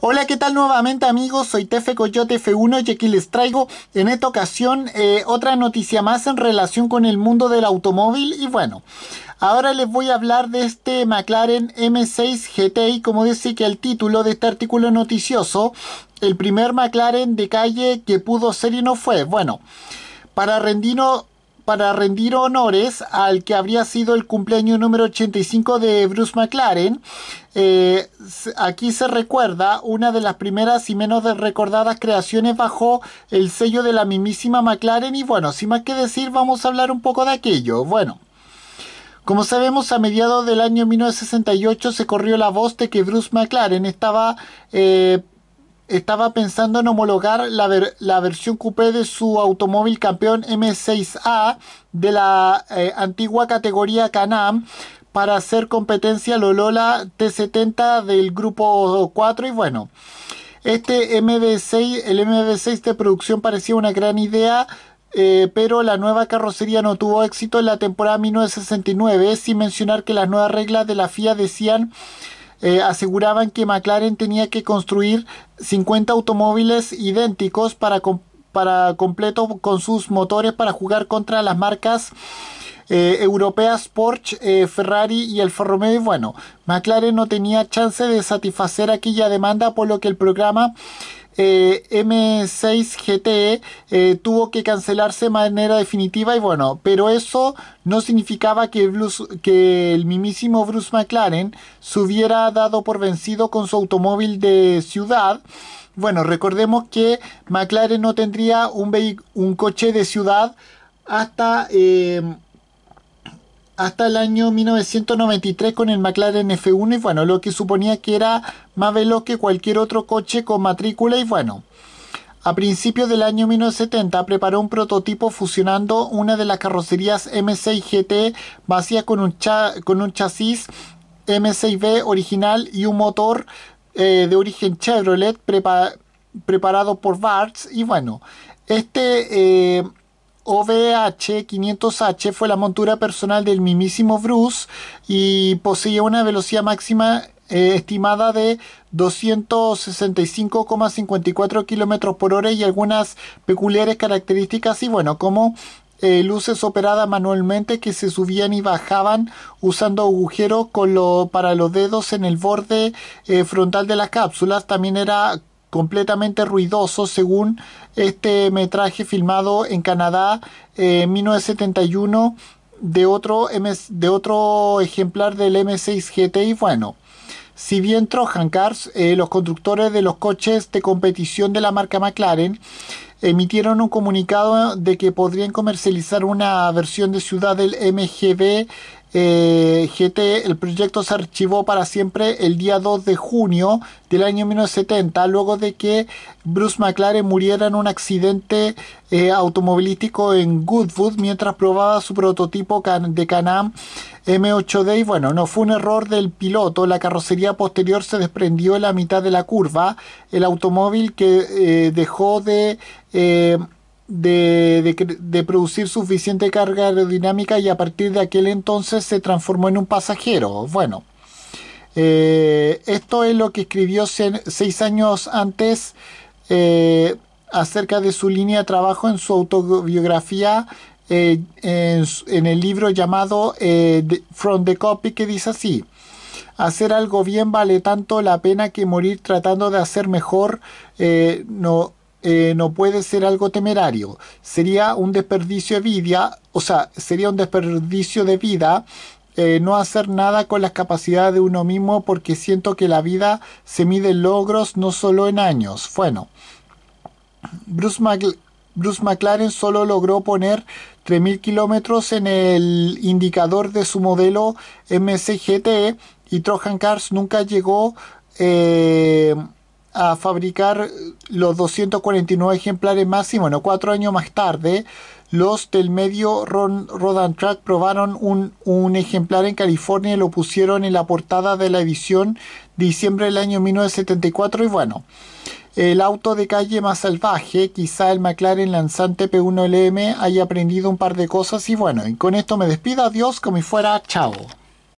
Hola, ¿qué tal nuevamente amigos? Soy Tefe Coyote F1 y aquí les traigo en esta ocasión eh, otra noticia más en relación con el mundo del automóvil y bueno, ahora les voy a hablar de este McLaren M6 GTI, como dice que el título de este artículo noticioso, el primer McLaren de calle que pudo ser y no fue. Bueno, para Rendino para rendir honores al que habría sido el cumpleaños número 85 de Bruce McLaren. Eh, aquí se recuerda una de las primeras y menos recordadas creaciones bajo el sello de la mismísima McLaren y bueno, sin más que decir vamos a hablar un poco de aquello. Bueno. Como sabemos, a mediados del año 1968 se corrió la voz de que Bruce McLaren estaba eh, estaba pensando en homologar la, versión coupé de su automóvil campeón M6A de la eh, antigua categoría Canam para hacer competencia al Lola T70 del grupo 4 y bueno. Este MB6, el MB6 de producción parecía una gran idea, eh, pero la nueva carrocería no tuvo éxito en la temporada 1969, sin mencionar que las nuevas reglas de la FIA decían eh, aseguraban que McLaren tenía que construir 50 automóviles idénticos para, para completo con sus motores para jugar contra las marcas eh, europeas Porsche, eh, Ferrari y el Romeo. Y bueno, McLaren no tenía chance de satisfacer aquella demanda, por lo que el programa eh, M6 GT e, eh, tuvo que cancelarse de manera definitiva y bueno, pero eso no significaba que, el mimísimo Bruce McLaren se hubiera dado por vencido con su automóvil de ciudad. Bueno, recordemos que McLaren no tendría un, coche de ciudad hasta... Eh, hasta el año 1993 con el McLaren F1 y bueno, lo que suponía que era más veloz que cualquier otro coche con matrícula y bueno. A principios del año 1970 preparó un prototipo fusionando una de las carrocerías M6 GT vacía con un, con un chasis M6B original y un motor eh, de origen Chevrolet preparado por Bartz y bueno, este... Eh, OVH-500H fue la montura personal del mismísimo Bruce y poseía una velocidad máxima eh, estimada de 265,54 km por hora y algunas peculiares características y bueno, como eh, luces operadas manualmente que se subían y bajaban usando agujeros lo, para los dedos en el borde eh, frontal de las cápsulas. También era completamente ruidoso según este metraje filmado en Canadá eh, en 1971 de otro, de otro ejemplar del M6 y Bueno, si bien Trojan Cars, eh, los conductores de los coches de competición de la marca McLaren, emitieron un comunicado de que podrían comercializar una versión de ciudad del MGB eh, GT, el proyecto se archivó para siempre el día 2 de junio del año 1970, luego de que Bruce McLaren muriera en un accidente eh, automovilístico en Goodwood mientras probaba su prototipo de can m M8D. Y bueno, no fue un error del piloto, la carrocería posterior se desprendió en la mitad de la curva, el automóvil que eh, dejó de de, producir suficiente carga aerodinámica y a partir de aquel entonces se transformó en un pasajero. Bueno, eh, esto es lo que escribió seis años antes eh, acerca de su línea de trabajo en su autobiografía eh, en, el libro llamado From the Copy que dice así. Hacer algo bien vale tanto la pena que morir tratando de hacer mejor. no, eh, no puede ser algo temerario. Sería un desperdicio de vida, o sea, sería un desperdicio de vida eh, no hacer nada con las capacidades de uno mismo porque siento que la vida se mide en logros, no solo en años. Bueno, Bruce, Bruce McLaren solo logró poner 3.000 kilómetros en el indicador de su modelo MCGT e y Trojan Cars nunca llegó eh, a fabricar los 249 ejemplares más y bueno, cuatro años más tarde los del medio Rodan Track probaron un, un, ejemplar en California y lo pusieron en la portada de la edición diciembre del año 1974 y bueno, el auto de calle más salvaje, quizá el McLaren lanzante P1LM haya aprendido un par de cosas y bueno, y con esto me despido, adiós, como fuera, chao.